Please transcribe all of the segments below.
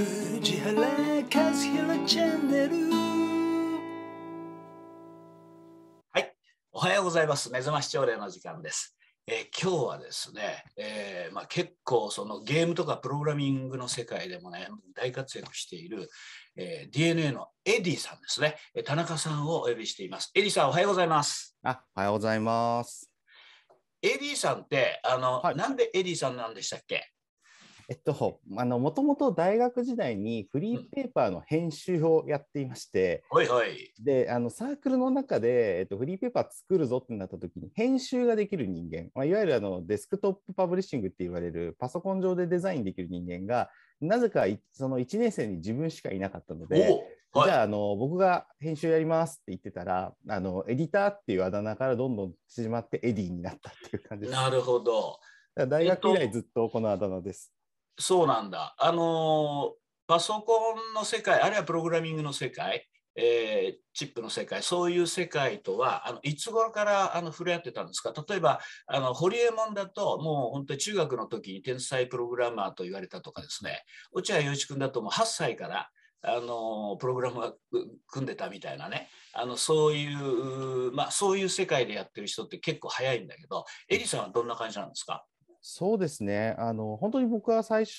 藤原和チャンネルはいおはようございます目覚まし朝礼の時間ですえー、今日はですね、えー、まあ、結構そのゲームとかプログラミングの世界でもね大活躍している、えー、DNA のエディさんですねえ田中さんをお呼びしていますエディさんおはようございますあおはようございますエディさんってあの、はい、なんでエディさんなんでしたっけえっと、あの、もともと大学時代にフリーペーパーの編集をやっていまして、うん、はいはい。で、あの、サークルの中で、えっと、フリーペーパー作るぞってなった時に、編集ができる人間、まあ、いわゆるあの、デスクトップパブリッシングって言われる、パソコン上でデザインできる人間が、なぜかその1年生に自分しかいなかったので、はい、じゃああの僕が編集やりますって言ってたらあのエディターっていうあだ名からどんどん縮まってエディになったっていう感じです。なるほど大学以来ずっとこのあだ名です。そうなんだ。あのパソコンの世界、あるいはプログラミングの世界、えー、チップの世界、そういう世界とは、あのいつ頃からあの触れ合ってたんですか例えば、あのホリエモンだと、もう本当に中学の時に天才プログラマーと言われたとかですね、落合陽一君だともう8歳から、あのプログラムが組んでたみたいなねあのそういう、まあ、そういう世界でやってる人って結構早いんだけどエリさんはどんな感じなんですかそうですねあの本当に僕は最初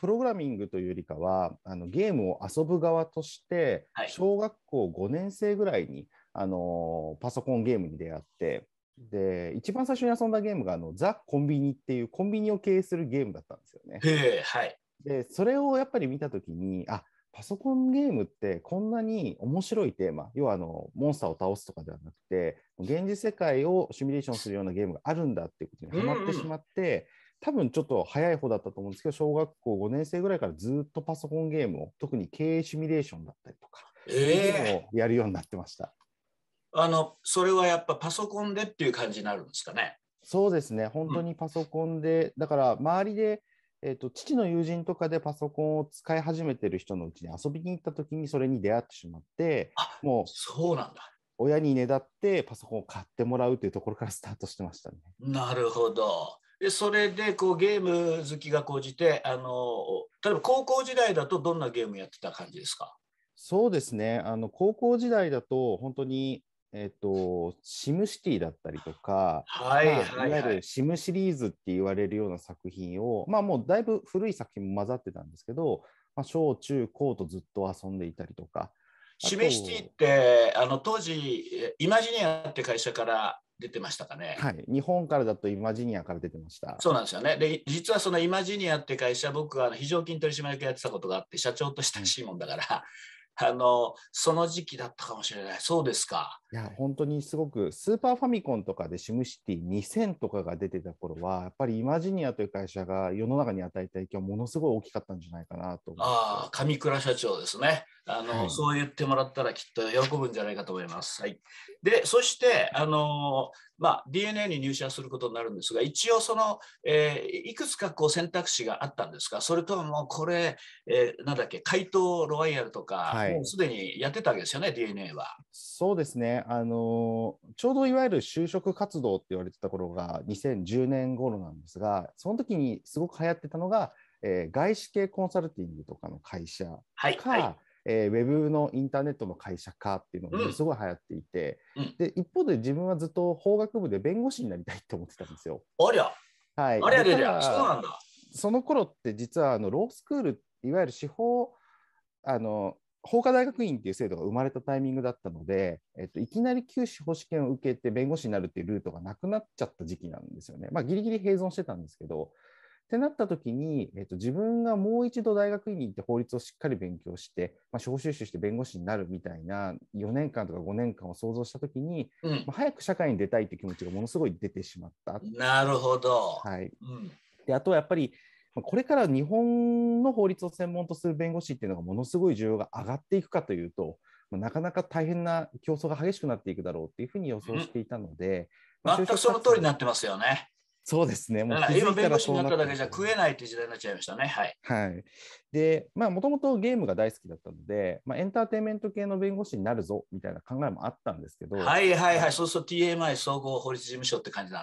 プログラミングというよりかはあのゲームを遊ぶ側として、小学校5年生ぐらいにあのパソコンゲームに出会ってで一番最初に遊んだゲームがあのザ・コンビニっていうコンビニを経営するゲームだったんですよね。はい、でそれをやっぱり見た時にあパソコンゲームってこんなに面白いテーマ、要はあのモンスターを倒すとかではなくて、現実世界をシミュレーションするようなゲームがあるんだっていうことにはまってしまって、多分ちょっと早い方だったと思うんですけど、小学校5年生ぐらいからずっとパソコンゲームを、特に経営シミュレーションだったりとか、えー、やるようになってました。あのそれはやっぱパソコンでっていう感じになるんですかね。そうですね、本当にパソコンで、うん、だから周りでえーと、父の友人とかでパソコンを使い始めてる人のうちに遊びに行った時にそれに出会ってしまってもうそうなんだ親にねだってパソコンを買ってもらうというところからスタートしてましたね。なるほどでそれでこうゲーム好きが高じてあの例えば高校時代だとどんなゲームやってた感じですかそうですねあの高校時代だと本当にえっ、ー、と、シムシティだったりとか、はいまあ、いわゆるシムシリーズって言われるような作品を、まあ、もうだいぶ古い作品も混ざってたんですけど、まあ、小中高とずっと遊んでいたりとか。シムシティってあの当時イマジニアって会社から出てましたかね。はい、日本からだとイマジニアから出てました。そうなんですよね。で、実はそのイマジニアって会社、僕は非常勤取締役やってたことがあって、社長と親しいもんだから、あの、その時期だったかもしれない。そうですか。や、本当にすごく、スーパーファミコンとかでシムシティ2000とかが出てた頃は、やっぱりイマジニアという会社が世の中に与えた影響ものすごい大きかったんじゃないかなとああ、上倉社長ですね。あの、はい、そう言ってもらったらきっと喜ぶんじゃないかと思います。はい。で、そして、あのまあ、DNA に入社することになるんですが、一応その、えー、いくつかこう選択肢があったんですか、それともこれ、えー、なんだっけ、怪盗ロワイヤルとか、はい、もうすでにやってたわけですよね、DNA は。そうですね。あのちょうどいわゆる就職活動って言われてた頃が2010年頃なんですが、その時にすごく流行ってたのが、えー、外資系コンサルティングとかの会社か、はいえー、ウェブのインターネットの会社かっていうのがすごい流行っていて、うん、で一方で自分はずっと法学部で弁護士になりたいって思ってたんですよ。ありゃ、はい、ありゃりゃそうなんだ。その頃って実はあのロースクールいわゆる司法あの法科大学院っていう制度が生まれたタイミングだったので、えっと、いきなり旧司法試験を受けて弁護士になるっていうルートがなくなっちゃった時期なんですよね。まあ、ギリギリ併存してたんですけど、ってなった時に、えっと、自分がもう一度大学院に行って法律をしっかり勉強して、まあ、司法修習して弁護士になるみたいな4年間とか5年間を想像した時に、うん、まあ、早く社会に出たいって気持ちがものすごい出てしまった。なるほど。はい、うん、であとはやっぱりこれから日本の法律を専門とする弁護士っていうのがものすごい需要が上がっていくかというと、なかなか大変な競争が激しくなっていくだろうっていうふうに予想していたので、うん、全くその通りになってますよね。そうですね。もう今、弁護士になっただけじゃ食えないという時代になっちゃいましたね。はい。はい、で、まあ、もともとゲームが大好きだったので、まあ、エンターテインメント系の弁護士になるぞみたいな考えもあったんですけど。はいはいはい。そうすると TMI 総合法律事務所って感じだ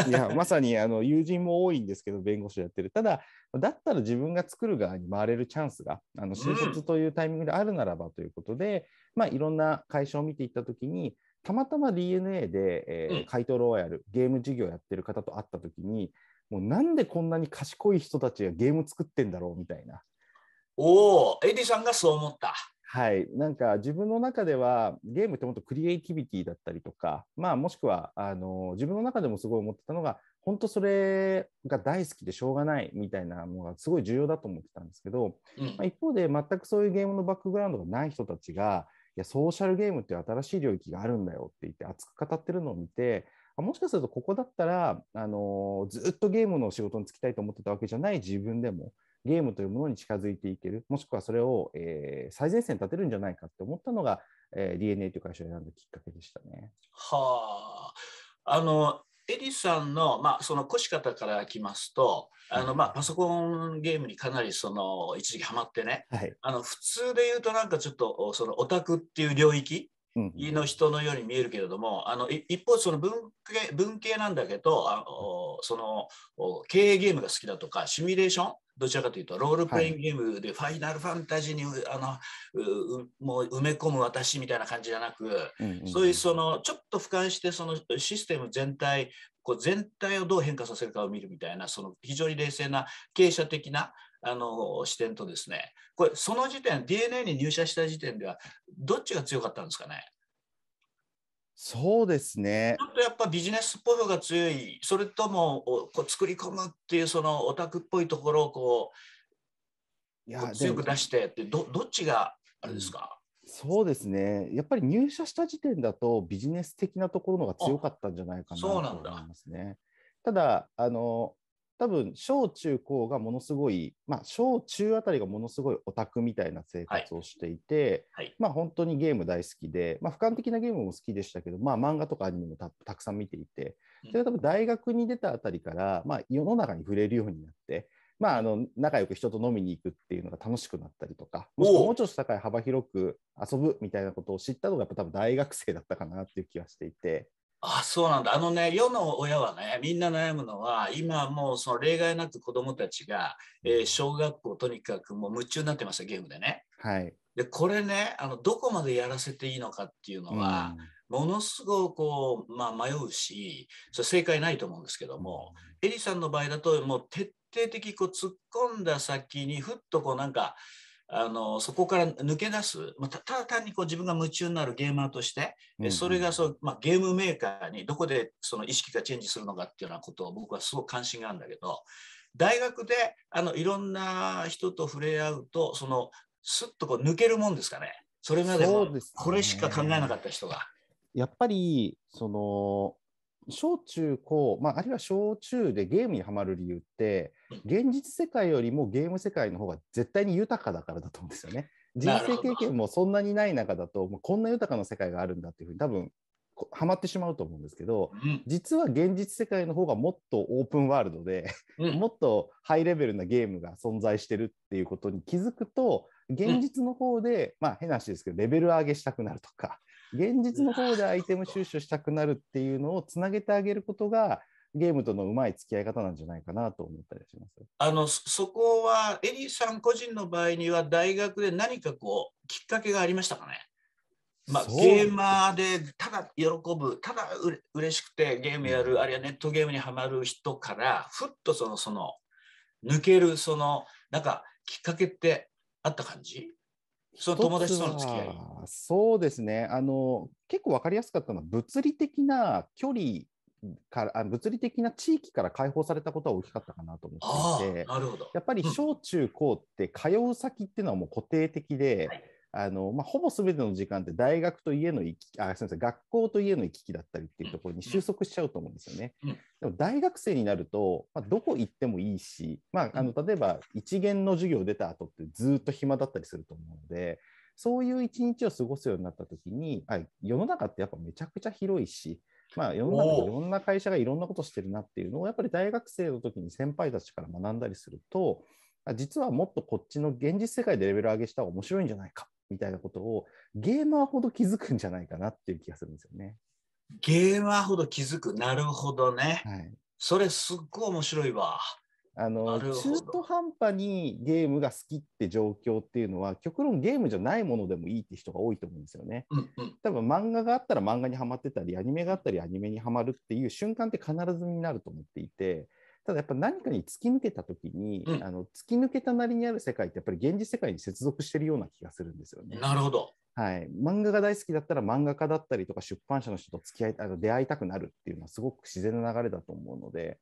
な。いや、まさにあの友人も多いんですけど、弁護士やってる。ただ、だったら自分が作る側に回れるチャンスが、あの新卒というタイミングであるならばということで、うん、まあ、いろんな会社を見ていったときに、たまたま DNA で、えー、怪盗ロワイヤル、ゲーム事業やってる方と会った時に、もうなんでこんなに賢い人たちがゲーム作ってんだろうみたいな。おお、エディさんがそう思った。はい、なんか自分の中ではゲームってもっとクリエイティビティだったりとか、まあ、もしくはあの自分の中でもすごい思ってたのが本当それが大好きでしょうがないみたいなのがすごい重要だと思ってたんですけど、うん、まあ、一方で全くそういうゲームのバックグラウンドがない人たちがや、ソーシャルゲームっていう新しい領域があるんだよって言って熱く語ってるのを見て、もしかするとここだったら、あのずっとゲームの仕事に就きたいと思ってたわけじゃない自分でも、ゲームというものに近づいていける、もしくはそれを、えー、最前線に立てるんじゃないかって思ったのが、えー、DNA という会社を選んだきっかけでしたね。はあ。あの、エリさんの,、まあその越し方から来ますと、あのまあパソコンゲームにかなりその一時期はまってね、はい、あの普通で言うとなんかちょっとそのオタクっていう領域の人のように見えるけれども、あの一方その文系文系なんだけどあのその経営ゲームが好きだとかシミュレーションどちらかというと、ロールプレイングゲームでファイナルファンタジーに、はい、あのもう埋め込む私みたいな感じじゃなく、うんうんうん、そういうそのちょっと俯瞰してそのシステム全体、こう全体をどう変化させるかを見るみたいな、その非常に冷静な経営者的なあの視点とですね、これ、その時点、DNA に入社した時点では、どっちが強かったんですかね。そうですね。ちょっとやっぱビジネスっぽいのが強い、それともこう作り込むっていうそのオタクっぽいところをこういや強く出してってど、どっちがあれですか、うん、そうですね。やっぱり入社した時点だとビジネス的なところのが強かったんじゃないかなと思いますね。ただあの多分小中高がものすごい、まあ、小中あたりがものすごいオタクみたいな生活をしていて、はいはい、まあ、本当にゲーム大好きで、まあ、俯瞰的なゲームも好きでしたけど、まあ、漫画とかアニメもたくさん見ていてそれが多分大学に出たあたりから、まあ、世の中に触れるようになって。まあ、あの仲良く人と飲みに行くっていうのが楽しくなったりとか、ももうちょっと高い幅広く遊ぶみたいなことを知ったのが、やっぱ多分大学生だったかなっていう気はしていて、あそうなんだあのね世の親はねみんな悩むのは今もうその例外なく子どもたちが、えー、小学校とにかくもう夢中になってましたゲームでね。はい、でこれねあのどこまでやらせていいのかっていうのは、うん、ものすごくこう、まあ、迷うしそれ正解ないと思うんですけども、うん、エリさんの場合だともう徹底的こう突っ込んだ先にふっとこうなんかあのそこから抜け出す、まあ、ただ単にこう自分が夢中になるゲーマーとして、うん、それがそう、まあ、ゲームメーカーにどこでその意識がチェンジするのかっていうようなことを僕はすごく関心があるんだけど大学であのいろんな人と触れ合うとそのすっとこう抜けるもんですかねそれまでこれしか考えなかった人が。ね、やっぱりその小中高、まあ、あるいは小中でゲームにはまる理由って、現実世界よりもゲーム世界の方が絶対に豊かだからだと思うんですよね。人生経験もそんなにない中だと、もうこんな豊かな世界があるんだっていうふうに多分はまってしまうと思うんですけど、実は現実世界の方がもっとオープンワールドで、うん、もっとハイレベルなゲームが存在してるっていうことに気づくと現実の方で、うん、まあ変な話ですけどレベル上げしたくなるとか、現実の方でアイテム収集したくなるっていうのをつなげてあげることがゲームとのうまい付き合い方なんじゃないかなと思ったりしますあのそこはエリーさん個人の場合には大学で何かこうきっかけがありましたかね、まあ、ゲーマーでただ喜ぶただう嬉しくてゲームやる、うん、あるいはネットゲームにはまる人からふっとそのその抜けるそのなんかきっかけってあった感じその友達との付き合いそうですねあの結構分かりやすかったのは物理的な距離から物理的な地域から解放されたことは大きかったかなと思っていてやっぱり小中高って通う先っていうのはもう固定的で、あのまあ、ほぼ全ての時間って大学と家の行きあすみません学校と家の行き来だったりっていうところに収束しちゃうと思うんですよね。でも大学生になると、まあ、どこ行ってもいいし、まあ、あの例えば一元の授業出た後ってずっと暇だったりすると思うのでそういう一日を過ごすようになった時にあ世の中ってやっぱめちゃくちゃ広いし、まあ、世の中いろんな会社がいろんなことしてるなっていうのをやっぱり大学生の時に先輩たちから学んだりすると実はもっとこっちの現実世界でレベル上げした方が面白いんじゃないかみたいなことをゲーマーほど気づくんじゃないかなっていう気がするんですよね。ゲーマーほど気づく、なるほどね。はい、それすっごい面白いわ。あの中途半端にゲームが好きって状況っていうのは極論ゲームじゃないものでもいいって人が多いと思うんですよね。うんうん、多分漫画があったら漫画にはまってたりアニメがあったりアニメにはまるっていう瞬間って必ずになると思っていてただやっぱ何かに突き抜けた時に、うん、あの突き抜けたなりにある世界ってやっぱり現実世界に接続してるような気がするんですよね。なるほど。はい、漫画が大好きだったら漫画家だったりとか出版社の人と付き合いあの出会いたくなるっていうのはすごく自然な流れだと思うので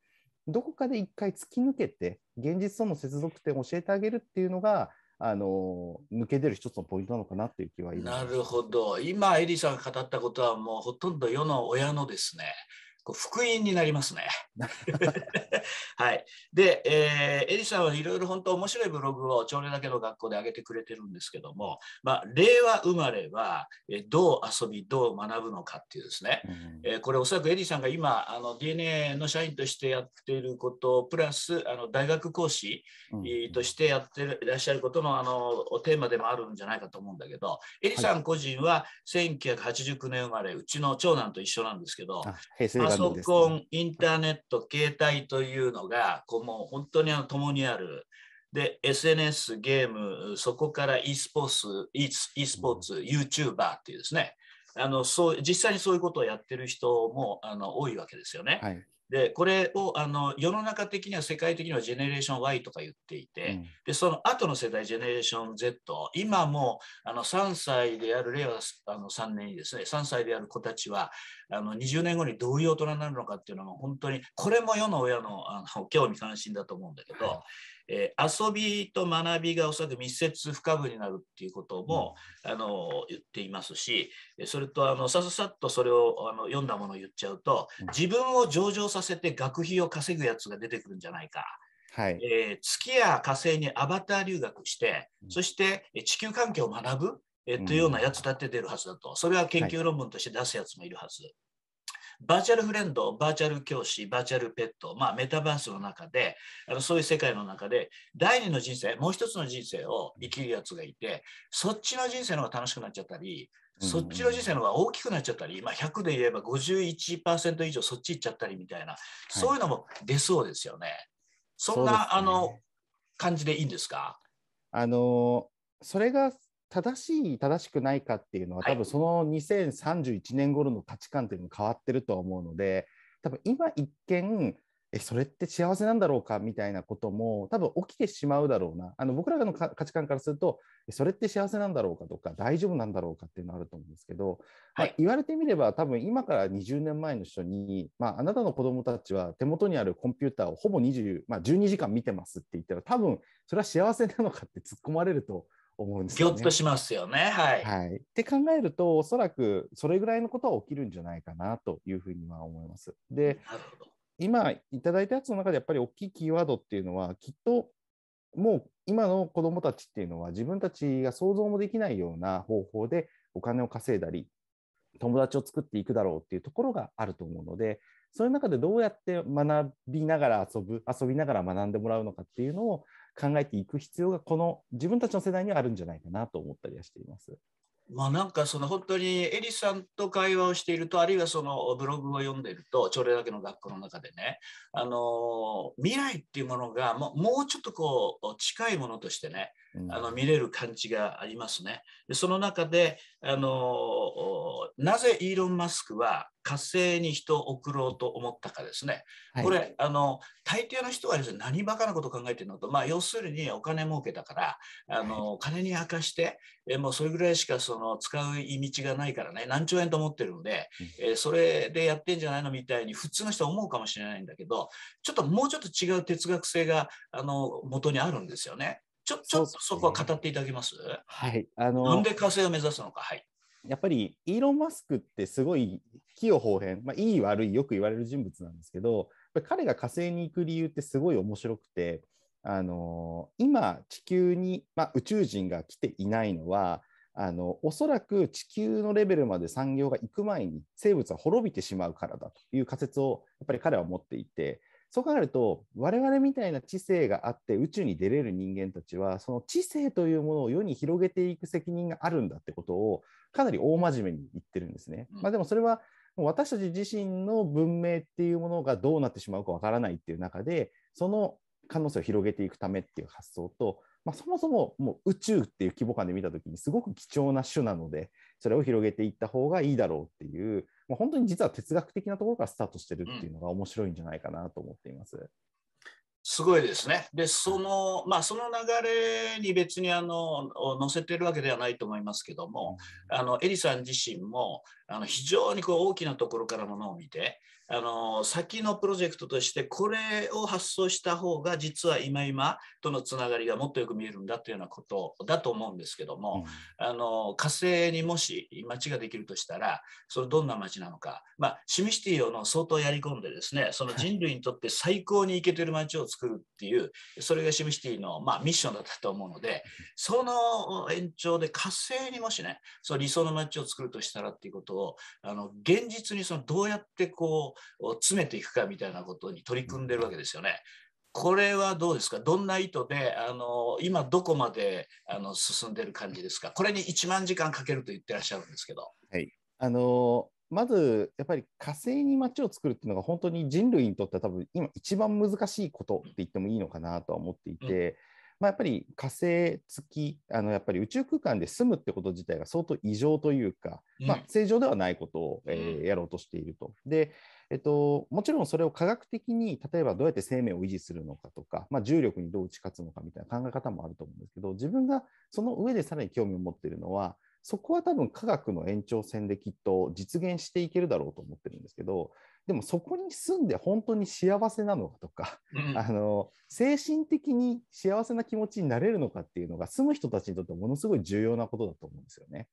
どこかで一回突き抜けて現実との接続点を教えてあげるっていうのがあの抜け出る一つのポイントなのかなっていう気はなるほど今エリさんが語ったことはもうほとんど世の親のですね福音になりますね。はい。で、えー、エリさんはいろいろ本当面白いブログを朝礼だけの学校で上げてくれてるんですけども、まあ、令和生まれは、えどう遊び、どう学ぶのかっていうですね、うん、えこれおそらくエリさんが今、あの DNA の社員としてやっていること、プラスあの大学講師としてやっていらっしゃることのあのテーマでもあるんじゃないかと思うんだけど、エリさん個人は1989年生まれ、うちの長男と一緒なんですけど、平成ソコン、インターネット、携帯というのが、こうもう本当にあの共にある。で、SNS、ゲーム、そこから e スポーツ、e スポーツ、YouTuber っていうですね、あのそう実際にそういうことをやってる人もあの多いわけですよね。はい、でこれをあの世の中的には世界的にはジェネレーション Y とか言っていて、うん、でその後の世代ジェネレーション Z 今もあの3歳である令和あの3年にですね3歳である子たちはあの20年後にどういう大人になるのかっていうのは本当にこれも世の親のあの興味関心だと思うんだけど、はい、えー、遊びと学びがおそらく密接不可分になるっていうことも、うん、あの言っていますしそれとあのさささっとそれをあの読んだものを言っちゃうと自分を上場させて学費を稼ぐやつが出てくるんじゃないか。はいえー、月や火星にアバター留学して、そして地球環境を学ぶ、えっというようなやつだって出るはずだと、それは研究論文として出すやつもいるはず。はいバーチャルフレンド、バーチャル教師、バーチャルペット、まあ、メタバースの中であの、そういう世界の中で、第二の人生、もう一つの人生を生きるやつがいて、そっちの人生の方が楽しくなっちゃったり、そっちの人生の方が大きくなっちゃったり、まあ、100で言えば51%以上そっち行っちゃったりみたいな、そういうのも出そうですよね。はい、そんな、ね、あの感じでいいんですかあのそれが正しい正しくないかっていうのは、多分その2031年頃の価値観っていうのも変わってると思うので多分今一見えそれって幸せなんだろうかみたいなことも多分起きてしまうだろうなあの僕らの価値観からするとそれって幸せなんだろうかとか大丈夫なんだろうかっていうのあると思うんですけど、はい、まあ、言われてみれば多分今から20年前の人に、まあ、あなたの子供たちは手元にあるコンピューターをほぼ20、まあ、12時間見てますって言ったら多分それは幸せなのかって突っ込まれると思うんですよね。ぎょっとしますよね。はい。はい、って考えると、おそらくそれぐらいのことは起きるんじゃないかなというふうには思います。で、今いただいたやつの中でやっぱり大きいキーワードっていうのは、きっともう今の子どもたちっていうのは自分たちが想像もできないような方法でお金を稼いだり友達を作っていくだろうっていうところがあると思うのでそういう中でどうやって学びながら遊ぶ遊びながら学んでもらうのかっていうのを考えていく必要がこの自分たちの世代にはあるんじゃないかなと思ったりはしています。まあ、なんかその本当にエリさんと会話をしているとあるいはそのブログを読んでいると朝礼だけの学校の中でねあの未来っていうものがもうちょっとこう近いものとしてねあの見れる感じがありますね。でその中であのなぜイーロン・マスクは火星に人を送ろうと思ったかですね、これ、あの大抵の人はです、ね、何バカなこと考えてるのと、まあ、要するにお金儲けだからあの、はい、金に明かしてえもうそれぐらいしかその使う道がないからね何兆円と思ってるので、えそれでやってんじゃないのみたいに普通の人は思うかもしれないんだけどちょっともうちょっと違う哲学性があの元にあるんですよね。ちょちょっとそこは語っていただけます、ね、はい、あのなんで火星を目指すのか、はい、やっぱりイーロン・マスクってすごい器用方変、まあ、いい悪いよく言われる人物なんですけど彼が火星に行く理由ってすごい面白くてあの今地球に、まあ、宇宙人が来ていないのはあのおそらく地球のレベルまで産業が行く前に生物は滅びてしまうからだという仮説をやっぱり彼は持っていてそう考えると我々みたいな知性があって宇宙に出れる人間たちはその知性というものを世に広げていく責任があるんだってことをかなり大真面目に言ってるんですね。まあ、でもそれは私たち自身の文明っていうものがどうなってしまうかわからないっていう中でその可能性を広げていくためっていう発想と、まあ、そもそももう宇宙っていう規模感で見た時にすごく貴重な種なのでそれを広げていった方がいいだろうっていう、まあ、本当に実は哲学的なところからスタートしてるっていうのが面白いんじゃないかなと思っています。すごいですね。で、その、まあ、その流れに別にあの、載せてるわけではないと思いますけども、あの、エリさん自身も、あの非常にこう大きなところからものを見てあの先のプロジェクトとしてこれを発想した方が実は今今とのつながりがもっとよく見えるんだというようなことだと思うんですけども、うん、あの火星にもし街ができるとしたらそれどんな街なのか、まあ、シミシティをの相当やり込んでですねその人類にとって最高にイケてる街を作るっていうそれがシミシティの、まあ、ミッションだったと思うのでその延長で火星にもしねその理想の街を作るとしたらっていうことををあの現実にそのどうやってこう詰めていくかみたいなことに取り組んでるわけですよね。これはどうですかどんな意図であの今どこまであの進んでる感じですかこれに1万時間かけると言ってらっしゃるんですけど。はいあのまずやっぱり火星に街を作るっていうのが本当に人類にとっては多分今一番難しいことって言ってもいいのかなとは思っていて、まあ、やっぱり火星付きあのやっぱり宇宙空間で住むってこと自体が相当異常というか、まあ、正常ではないことを、えー、やろうとしていると。でえっと、もちろんそれを科学的に例えばどうやって生命を維持するのかとか、まあ、重力にどう打ち勝つのかみたいな考え方もあると思うんですけど自分がその上でさらに興味を持っているのはそこは多分科学の延長線できっと実現していけるだろうと思ってるんですけどでもそこに住んで本当に幸せなのかとか、うん、あの精神的に幸せな気持ちになれるのかっていうのが住む人たちにとってものすごい重要なことだと思うんですよね。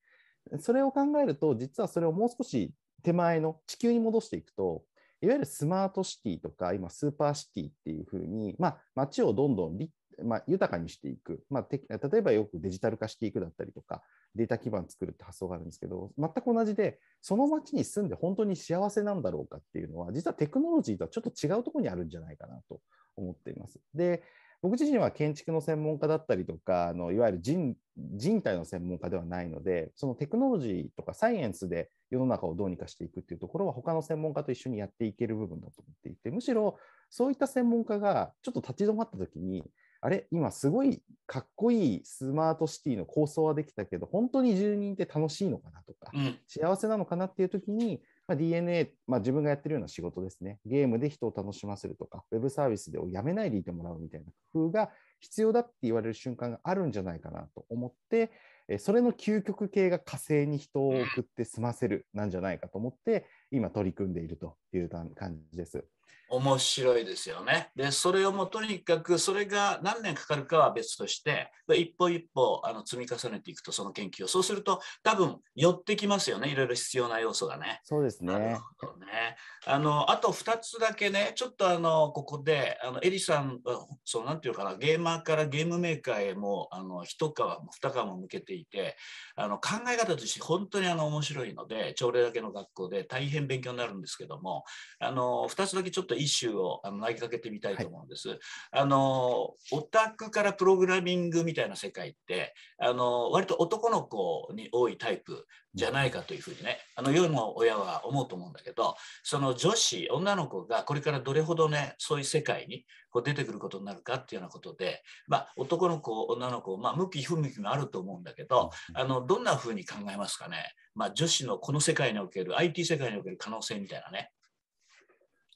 それを考えると実はそれをもう少し手前の地球に戻していくといわゆるスマートシティとか今スーパーシティっていうふうに、まあ、街をどんどん立まあ、豊かにしていく、まあ、例えばよくデジタル化していくだったりとかデータ基盤作るって発想があるんですけど全く同じでその町に住んで本当に幸せなんだろうかっていうのは実はテクノロジーとはちょっと違うところにあるんじゃないかなと思っています。で僕自身は建築の専門家だったりとかあのいわゆる人人体の専門家ではないのでそのテクノロジーとかサイエンスで世の中をどうにかしていくっていうところは他の専門家と一緒にやっていける部分だと思っていてむしろそういった専門家がちょっと立ち止まった時にあれ今すごいかっこいいスマートシティの構想はできたけど本当に住人って楽しいのかなとか、うん、幸せなのかなっていう時に、まあ、DNA、まあ、自分がやってるような仕事ですねゲームで人を楽しませるとかウェブサービスでをやめないでいてもらうみたいな工夫が必要だって言われる瞬間があるんじゃないかなと思ってそれの究極系が火星に人を送って済ませるなんじゃないかと思って今取り組んでいるという感じです。面白いですよね。で、それをもうとにかく、それが何年かかるかは別として、一歩一歩あの積み重ねていくと、その研究を。そうすると、多分寄ってきますよね、いろいろ必要な要素がね。そうですね。なるほどねあのあと2つだけね、ちょっとあのここで、あのエリさん、そうなんていうかな、ゲーマーからゲームメーカーへも、あの一皮も二皮も向けていて、あの考え方として本当にあの面白いので、朝礼だけの学校で大変勉強になるんですけども、あの2つだけちょっとい一周をあの投げかけてみたいと思うんです。はい、あのオタクからプログラミングみたいな世界ってあの割と男の子に多いタイプじゃないかというふうにねあの世の親は思うと思うんだけどその女子女の子がこれからどれほどねそういう世界にこう出てくることになるかっていうようなことで、まあ、男の子女の子、まあ、向き不向きもあると思うんだけどあのどんなふうに考えますかね、まあ、女子のこの世界における IT 世界における可能性みたいなね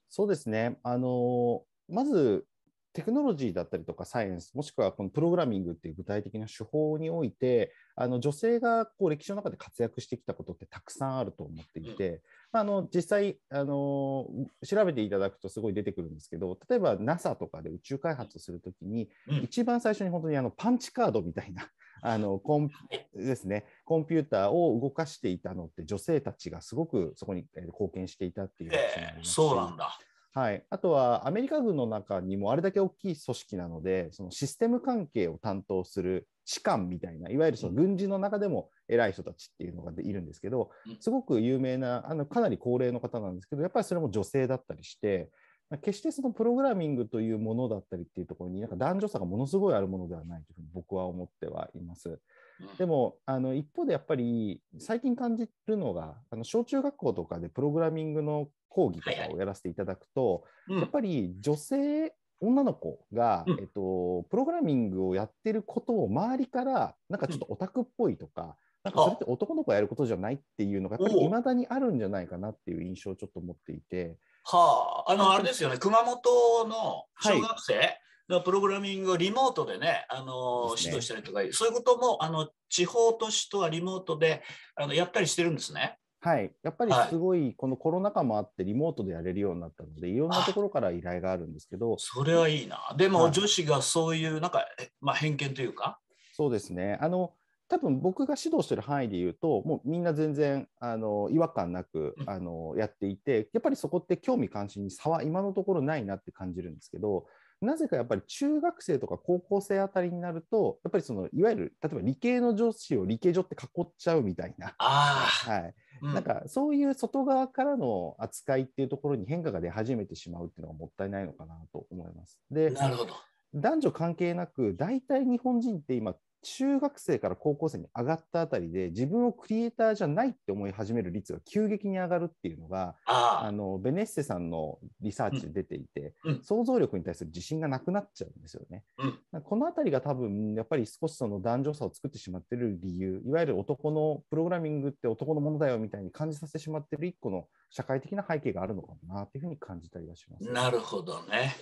そうですね。あのまずテクノロジーだったりとかサイエンス、もしくはこのプログラミングっていう具体的な手法において、あの女性がこう歴史の中で活躍してきたことってたくさんあると思っていて、まあ、あの実際あの、調べていただくとすごい出てくるんですけど、例えば NASA とかで宇宙開発をするときに、一番最初に本当にあのパンチカードみたいなあのコンですね、コンピューターを動かしていたのって女性たちがすごくそこに貢献していたっていうえー、そうなんだ。はい、あとはアメリカ軍の中にもあれだけ大きい組織なのでそのシステム関係を担当する士官みたいないわゆるその軍事の中でも偉い人たちっていうのがいるんですけどすごく有名なあのかなり高齢の方なんですけどやっぱりそれも女性だったりして決してそのプログラミングというものだったりっていうところになんか男女差がものすごいあるものではないというふうに僕は思ってはいます。でもあの一方でやっぱり最近感じるのがあの小中学校とかでプログラミングの講義とかをやらせていただくと、はいはい、やっぱり女性女の子が、うん、えっと、プログラミングをやってることを周りからなんかちょっとオタクっぽいとか、なんかそれって男の子がやることじゃないっていうのがやっぱり未だにあるんじゃないかなっていう印象をちょっと持っていて、はあ、あの、あれですよね、熊本の小学生のプログラミングをリモートでね、あの、指導したりとか、そういうことも、あの、地方都市とはリモートで、あの、やったりしてるんですね。はい、やっぱりすごい、このコロナ禍もあって、リモートでやれるようになったので、いろんなところから依頼があるんですけど、それはいいな、でも女子がそういう、なんか、まあ、偏見というか、そうですねあの多分僕が指導してる範囲で言うともうみんな全然あの違和感なくあのやっていてやっぱりそこって興味関心に差は今のところないなって感じるんですけどなぜかやっぱり中学生とか高校生あたりになるとやっぱりそのいわゆる例えば理系の女子を理系女って囲っちゃうみたいな。はいうん、なんかそういう外側からの扱いっていうところに変化が出始めてしまうっていうのがもったいないのかなと思います。で男女関係なく大体日本人って今中学生から高校生に上がったあたりで自分をクリエイターじゃないって思い始める率が急激に上がるっていうのがあのベネッセさんのリサーチで出ていて、うん、想像力に対する自信がなくなっちゃうんですよね。うん、このあたりが多分やっぱり少しその男女差を作ってしまってる理由いわゆる男のプログラミングって男のものだよみたいに感じさせてしまってる一個の社会的な背景があるのかなというふうに感じたりはします。なるほどね。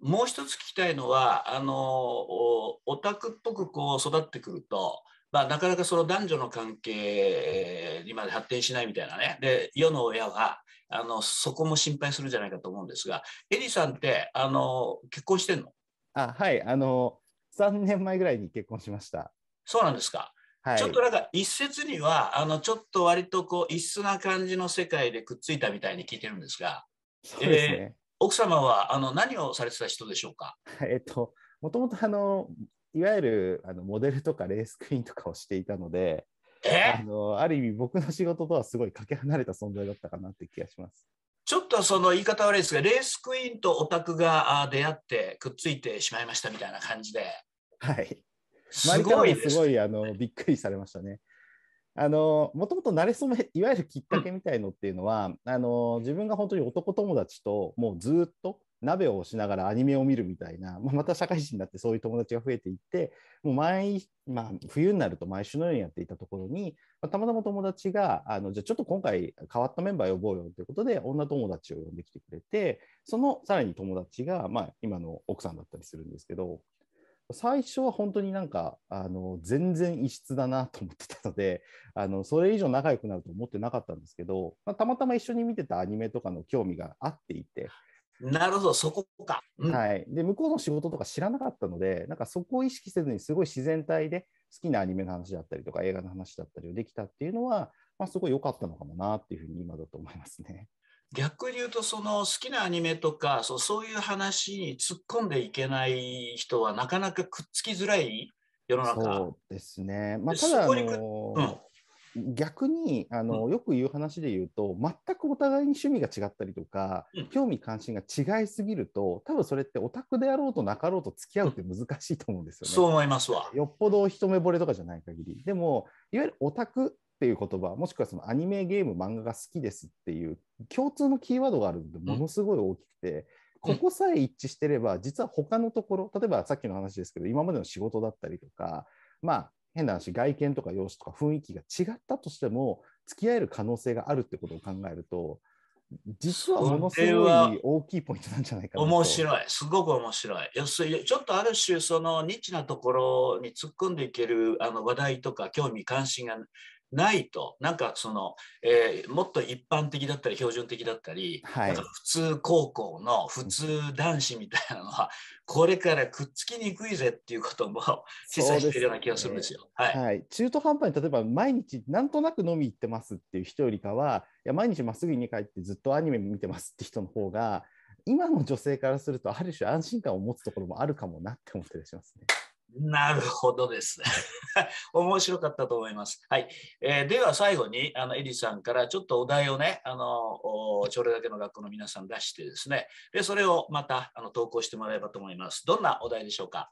もう一つ聞きたいのはあのオタクっぽくこう育ってくると、まあ、なかなかその男女の関係にまで発展しないみたいなねで世の親はあのそこも心配するんじゃないかと思うんですがエリさんってあの結婚してんのあはいあの3年前ぐらいに結婚しましたそうなんですかはい、ちょっとなんか一説にはあのちょっと割とこう異質な感じの世界でくっついたみたいに聞いてるんですがそうですね、奥様はあの何をされてた人でしょうか。えっと、もともとあのいわゆるあのモデルとかレースクイーンとかをしていたので、あのある意味僕の仕事とはすごいかけ離れた存在だったかなって気がします。ちょっとその言い方悪いですが、レースクイーンとオタクが出会ってくっついてしまいましたみたいな感じで。はい。すごいすごいあのびっくりされましたね。あの、もともと慣れ初め、いわゆるきっかけみたいのっていうのは、あの、自分が本当に男友達ともうずっと鍋をしながらアニメを見るみたいな、また社会人になってそういう友達が増えていって、もう毎、まあ、冬になると毎週のようにやっていたところに、まあ、たまたま友達が、あの、じゃあちょっと今回変わったメンバー呼ぼうよということで、女友達を呼んできてくれて、そのさらに友達が、まあ、今の奥さんだったりするんですけど、最初は本当になんかあの全然異質だなと思ってたので あのそれ以上仲良くなると思ってなかったんですけど、まあ、たまたま一緒に見てたアニメとかの興味があっていて。なるほど、そこか、うん、はい。で、向こうの仕事とか知らなかったので、なんかそこを意識せずに、すごい自然体で好きなアニメの話だったりとか、映画の話だったりをできたっていうのは、まあ、すごい良かったのかもなっていうふうに今だと思いますね。逆に言うと、その好きなアニメとかそう、そういう話に突っ込んでいけない人はなかなかくっつきづらい世の中。そうですね。まあ、ただ、あのうん、逆にあの、よく言う話で言うと、全くお互いに趣味が違ったりとか、うん、興味関心が違いすぎると、多分それってオタクであろうとなかろうと付き合うって難しいと思うんですよね。そう思いますわ。よっぽど一目惚れとかじゃない限り。でも、いわゆるオタクっていう言葉もしくはそのアニメゲーム漫画が好きですっていう共通のキーワードがあるのでものすごい大きくて、ここさえ一致してれば実は他のところ例えばさっきの話ですけど今までの仕事だったりとかまあ変な話外見とか容姿とか雰囲気が違ったとしても付き合える可能性があるってことを考えると実はものすごい大きいポイントなんじゃないかな面白い、すごく面白い。要するにちょっとある種、そのニッチなところに突っ込んでいけるあの話題とか興味関心がないと、なんかその、えー、もっと一般的だったり標準的だったり、はい、普通高校の普通男子みたいなのは、これからくっつきにくいぜっていうことも示唆してるような気がするんですよ。すね、はい、はい、中途半端に例えば毎日なんとなく飲み行ってますっていう人よりかは、いや毎日まっすぐに帰ってずっとアニメ見てますって人の方が、今の女性からするとある種安心感を持つところもあるかもなって思ったりしますね。なるほどです。面白かったと思います。はい。えー、では最後に、あの、エリさんからちょっとお題をね、あの、朝礼だけの学校の皆さん出してですね、で、それをまた、あの、投稿してもらえればと思います。どんなお題でしょうか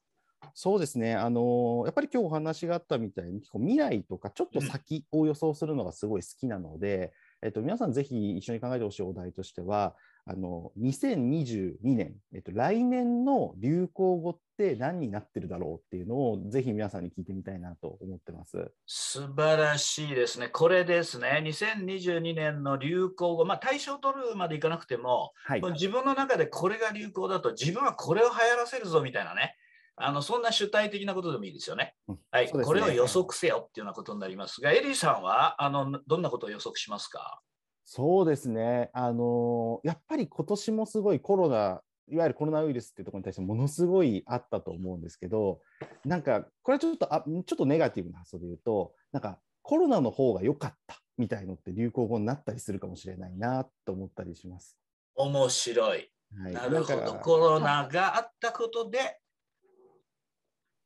そうですね、あのやっぱり今日お話があったみたいに、未来とかちょっと先を予想するのがすごい好きなので、うん、えっと、皆さんぜひ一緒に考えてほしいお題としては、あの2022年、えっと、来年の流行語って何になってるだろうっていうのをぜひ皆さんに聞いてみたいなと思ってます素晴らしいですね、これですね、2022年の流行語、まあ、対象取るまでいかなくても、はい、も自分の中でこれが流行だと、自分はこれを流行らせるぞみたいなね。あのそんな主体的なことでもいいですよね。はい、ね、これを予測せよっていうようなことになりますが、エリーさんはあのどんなことを予測しますかそうですね、あのやっぱり今年もすごいコロナ、いわゆるコロナウイルスっていうところに対してものすごいあったと思うんですけど、なんか、これはちょっとあちょっとネガティブな発想で言うと、なんかコロナの方が良かったみたいのって流行語になったりするかもしれないなと思ったりします。面白い。はい、なるほど、コロナがあったことで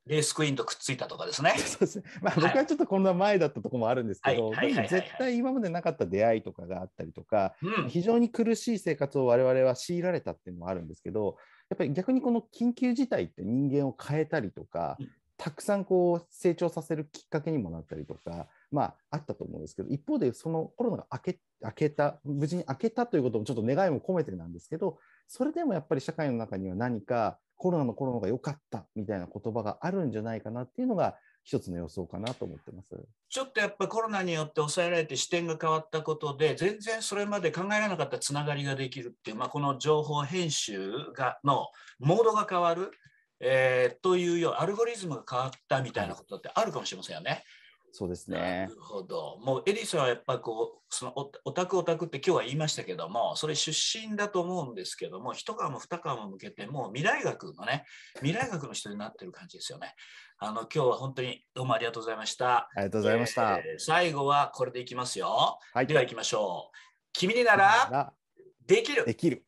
レースクイーンとくっついたとかですね。そうですね。まあ、僕はちょっとこんな前だったとこもあるんですけど、絶対今までなかった出会いとかがあったりとか、非常に苦しい生活を我々は強いられたっていうのもあるんですけど、やっぱり逆にこの緊急事態って人間を変えたりとか、たくさんこう成長させるきっかけにもなったりとか、まあ、あったと思うんですけど、一方でそのコロナが明け明けた、無事に明けたということもちょっと願いも込めてなんですけど、それでもやっぱり社会の中には何かコロナの頃の方が良かったみたいな言葉があるんじゃないかなっていうのが一つの予想かなと思ってますちょっとやっぱコロナによって抑えられて視点が変わったことで全然それまで考えられなかったつながりができるっていう、まあ、この情報編集がのモードが変わる、えー、というようアルゴリズムが変わったみたいなことってあるかもしれませんよね。そうですね。なるほど。もうエリさんはやっぱこう、そのオタクオタクって今日は言いましたけども、それ出身だと思うんですけども、一皮も二皮も向けて、もう未来学のね、未来学の人になってる感じですよね。あの、今日は本当にどうもありがとうございました。ありがとうございました。えー、最後はこれでいきますよ。はい、では行きましょう。君にならできる。できる。